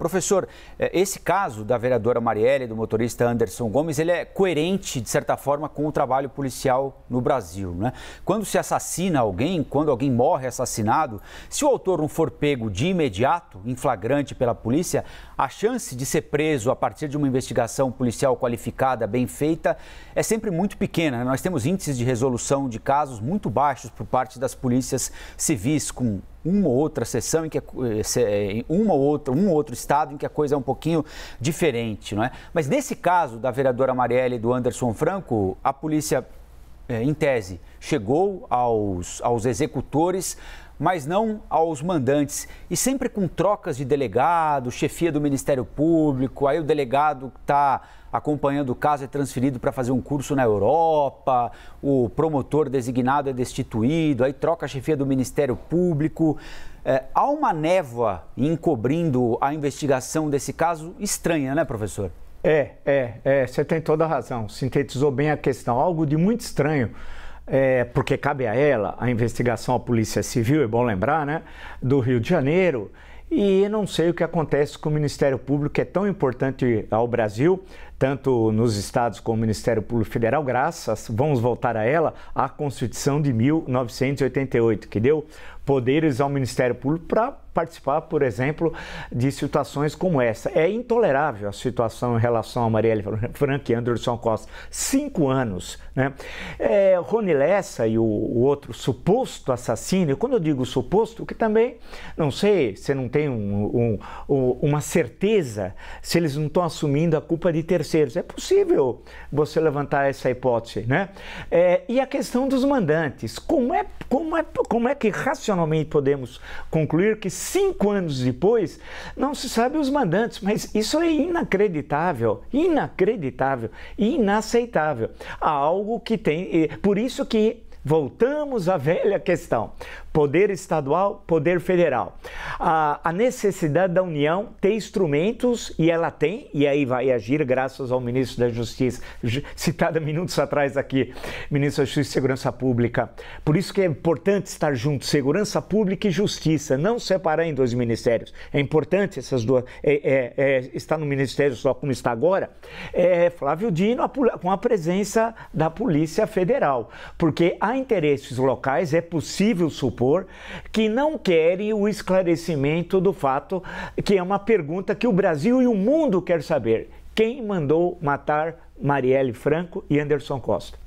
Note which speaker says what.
Speaker 1: Professor, eh, esse caso da vereadora Marielle, do motorista Anderson Gomes, ele é coerente, de certa forma, com o trabalho policial no Brasil. Né? Quando se assassina alguém, quando alguém morre assassinado, se o autor não for pego de imediato, em flagrante pela polícia, a chance de ser preso a partir de uma investigação policial qualificada, bem feita, é sempre muito pequena. Né? Nós temos índices de resolução de casos muito baixos por parte das polícias civis, com uma ou outra sessão em que eh, eh, uma ou outra, um ou outro estado em que a coisa é um pouquinho diferente, não é? Mas nesse caso da vereadora Marielle e do Anderson Franco, a polícia é, em tese, chegou aos, aos executores, mas não aos mandantes. E sempre com trocas de delegado, chefia do Ministério Público, aí o delegado que está acompanhando o caso é transferido para fazer um curso na Europa, o promotor designado é destituído, aí troca a chefia do Ministério Público. É, há uma névoa encobrindo a investigação desse caso estranha, né, professor?
Speaker 2: É, é, é, você tem toda a razão. Sintetizou bem a questão. Algo de muito estranho, é, porque cabe a ela a investigação à Polícia Civil, é bom lembrar, né? Do Rio de Janeiro. E não sei o que acontece com o Ministério Público, que é tão importante ao Brasil, tanto nos estados como o Ministério Público Federal, graças, vamos voltar a ela, à Constituição de 1988, que deu poderes ao Ministério Público para participar, por exemplo, de situações como essa. É intolerável a situação em relação a Marielle Frank e Anderson Costa. Cinco anos. Né? É, Rony Lessa e o, o, outro suposto assassino, quando eu digo suposto, que também, não sei, você não tem um, um, um, uma certeza se eles não estão assumindo a culpa de terceiros. É possível você levantar essa hipótese. Né? É, e a questão dos mandantes. Como é, como é, como é que racional Tradicionalmente podemos concluir que cinco anos depois não se sabe os mandantes, mas isso é inacreditável, inacreditável, inaceitável. Há algo que tem, por isso que Voltamos à velha questão: poder estadual, poder federal. A, a, necessidade da União ter instrumentos, e ela tem, e aí vai agir, graças ao ministro da Justiça, citada minutos atrás aqui, ministro da Justiça e Segurança Pública. Por isso que é importante estar junto, segurança pública e justiça, não separar em dois ministérios. É importante essas duas. É, é, é, estar no ministério só como está agora. É Flávio Dino a, com a presença da Polícia Federal, porque a há interesses locais, é possível supor, que não querem o esclarecimento do fato que é uma pergunta que o Brasil e o mundo quer saber. Quem mandou matar Marielle Franco e Anderson Costa?